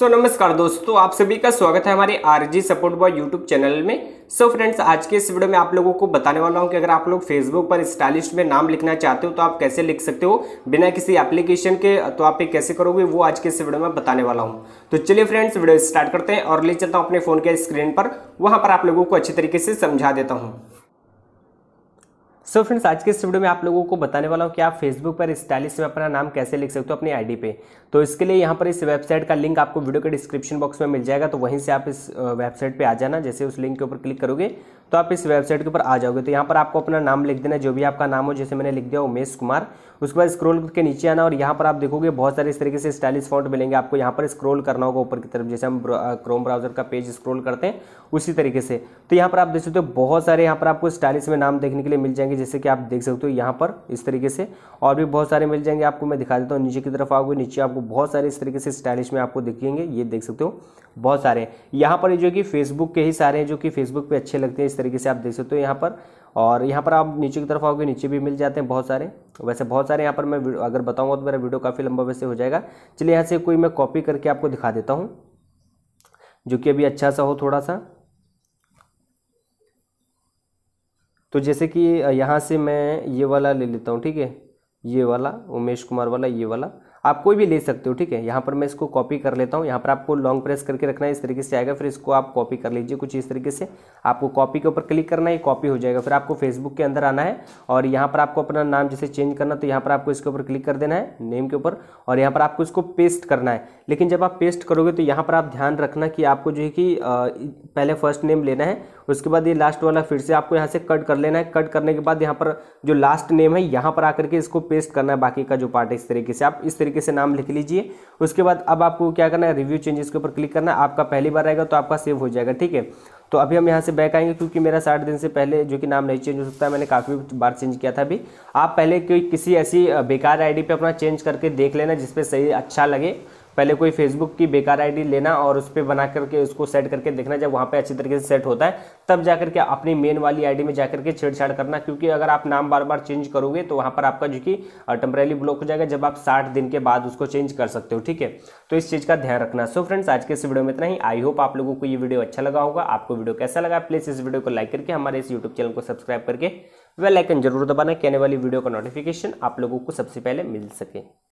सो so, नमस्कार दोस्तों आप सभी का स्वागत है हमारे RG support boy YouTube channel में सो so, फ्रेंड्स आज के इस वीडियो में आप लोगों को बताने वाला हूं कि अगर आप लोग फेसबुक पर स्टाइलिस्ट में नाम लिखना चाहते हो तो आप कैसे लिख सकते हो बिना किसी एप्लीकेशन के तो आप ये कैसे करोगे वो आज के इस वीडियो में बताने वाला हूँ तो चलिए फ्रेंड्स वीडियो स्टार्ट करते हैं और ले चलता हूँ अपने फ़ोन के स्क्रीन पर वहाँ पर आप लोगों को अच्छे तरीके से समझा देता हूँ सो so फ्रेंड्स आज के इस वीडियो में आप लोगों को बताने वाला हूँ कि आप फेसबुक पर स्टाइलिश में अपना नाम कैसे लिख सकते हो अपनी आईडी पे तो इसके लिए यहाँ पर इस वेबसाइट का लिंक आपको वीडियो के डिस्क्रिप्शन बॉक्स में मिल जाएगा तो वहीं से आप इस वेबसाइट पे आ जाना जैसे उस लिंक के ऊपर क्लिक करोगे तो आप इस वेबसाइट के ऊपर आ जाओगे तो यहाँ पर आपको अपना नाम लिख देना जो भी आपका नाम हो जैसे मैंने लिख दिया उमेश कुमार उसके बाद स्क्रोल के नीचे आना और यहाँ पर आप देखोगे बहुत सारे इस तरीके से स्टाइलिश फॉन्ट मिलेंगे आपको यहाँ पर स्क्रोल करना होगा ऊपर की तरफ जैसे हम क्रोम ब्राउजर का पेज स्क्रोल करते हैं उसी तरीके से तो यहाँ पर आप देख सकते हो बहुत सारे यहाँ पर आपको स्टाइलिश में नाम देखने के लिए मिल जाएंगे जैसे कि आप देख सकते हो यहाँ पर इस तरीके से और भी बहुत सारे मिल जाएंगे आपको मैं दिखा देता हूँ नीचे की तरफ आओगे नीचे आपको बहुत सारे इस तरीके से स्टाइलिश में आपको दिखेंगे ये देख सकते हो बहुत सारे यहाँ पर जो कि फेसबुक के ही सारे हैं जो कि फेसबुक पे अच्छे लगते हैं तरीके से आप देख सकते हो यहाँ पर और यहाँ पर आप नीचे की तरफ आओगे नीचे भी मिल जाते हैं बहुत सारे वैसे बहुत सारे यहाँ पर मैं अगर बताऊँगा तो मेरा वीडियो काफ़ी लंबा वैसे हो जाएगा चलिए यहाँ से कोई मैं कॉपी करके आपको दिखा देता हूँ जो कि अभी अच्छा सा हो थोड़ा सा तो जैसे कि यहाँ से मैं ये वाला ले लेता हूँ ठीक है ये वाला उमेश कुमार वाला ये वाला आप कोई भी ले सकते हो ठीक है यहाँ पर मैं इसको कॉपी कर लेता हूँ यहाँ पर आपको लॉन्ग प्रेस करके रखना है इस तरीके से आएगा फिर इसको आप कॉपी कर लीजिए कुछ इस तरीके से आपको कॉपी के ऊपर क्लिक करना है कॉपी हो जाएगा फिर आपको फेसबुक के अंदर आना है और यहाँ पर आपको अपना नाम जैसे चेंज करना तो यहाँ पर आपको इसके ऊपर क्लिक कर देना है नेम के ऊपर और यहाँ पर आपको इसको पेस्ट करना है लेकिन जब आप पेस्ट करोगे तो यहाँ पर आप ध्यान रखना कि आपको जो है कि पहले फर्स्ट नेम लेना है उसके बाद ये लास्ट वाला फिर से आपको यहाँ से कट कर लेना है कट करने के बाद यहाँ पर जो लास्ट नेम है यहाँ पर आकर के इसको पेस्ट करना है बाकी का जो पार्ट है इस तरीके से आप इस तरीके तरीके से नाम लिख लीजिए उसके बाद अब आपको क्या करना है रिव्यू चेंजेस के ऊपर क्लिक करना है आपका पहली बार आएगा तो आपका सेव हो जाएगा ठीक है तो अभी हम यहाँ से बैक आएंगे क्योंकि मेरा साठ दिन से पहले जो कि नाम नहीं चेंज हो सकता है मैंने काफ़ी बार चेंज किया था अभी आप पहले कोई किसी ऐसी बेकार आईडी पे अपना चेंज करके देख लेना जिसपे सही अच्छा लगे पहले कोई फेसबुक की बेकार आईडी लेना और उस पर बना करके उसको सेट करके देखना जब वहाँ पे अच्छी तरीके से सेट होता है तब जा करके अपनी मेन वाली आईडी में जा करके छेड़छाड़ करना क्योंकि अगर आप नाम बार बार चेंज करोगे तो वहाँ पर आपका जो कि टेम्परेली ब्लॉक हो जाएगा जब आप साठ दिन के बाद उसको चेंज कर सकते हो ठीक है तो इस चीज़ का ध्यान रखना सो फ्रेंड्स आज के इस वीडियो में इतना ही आई होप आप लोगों को ये वीडियो अच्छा लगा होगा आपको वीडियो कैसा लगा प्लीज़ इस वीडियो को लाइक करके हमारे इस यूट्यूब चैनल को सब्सक्राइब करके वेल आइकन जरूर दबाना कहने वाली वीडियो का नोटिफिकेशन आप लोगों को सबसे पहले मिल सके